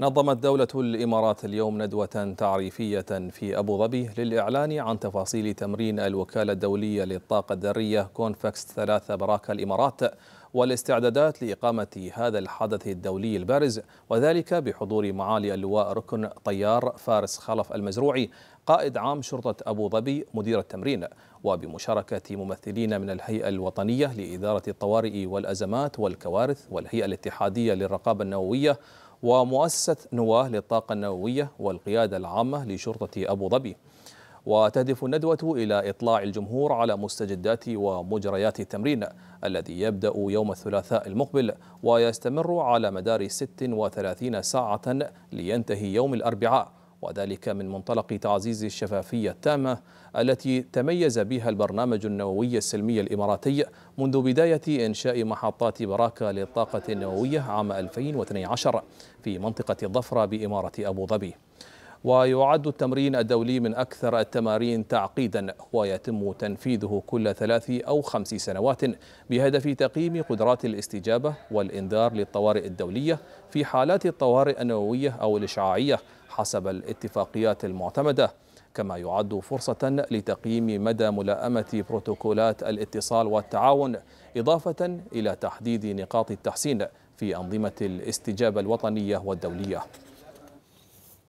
نظمت دولة الإمارات اليوم ندوة تعريفية في أبو ظبي للإعلان عن تفاصيل تمرين الوكالة الدولية للطاقة الذرية كونفكس 3 براكة الإمارات والاستعدادات لإقامة هذا الحدث الدولي البارز وذلك بحضور معالي اللواء ركن طيار فارس خلف المزروعي قائد عام شرطة أبو ظبي مدير التمرين وبمشاركة ممثلين من الهيئة الوطنية لإدارة الطوارئ والأزمات والكوارث والهيئة الاتحادية للرقابة النووية ومؤسسة نواه للطاقة النووية والقيادة العامة لشرطة أبو ظبي وتهدف الندوة إلى إطلاع الجمهور على مستجدات ومجريات التمرين الذي يبدأ يوم الثلاثاء المقبل ويستمر على مدار 36 ساعة لينتهي يوم الأربعاء وذلك من منطلق تعزيز الشفافية التامة التي تميز بها البرنامج النووي السلمي الإماراتي منذ بداية إنشاء محطات براكة للطاقة النووية عام 2012 في منطقة الظفرة بإمارة أبو ظبي ويعد التمرين الدولي من أكثر التمارين تعقيدا ويتم تنفيذه كل ثلاث أو خمس سنوات بهدف تقييم قدرات الاستجابة والإنذار للطوارئ الدولية في حالات الطوارئ النووية أو الإشعاعية حسب الاتفاقيات المعتمدة كما يعد فرصة لتقييم مدى ملائمة بروتوكولات الاتصال والتعاون إضافة إلى تحديد نقاط التحسين في أنظمة الاستجابة الوطنية والدولية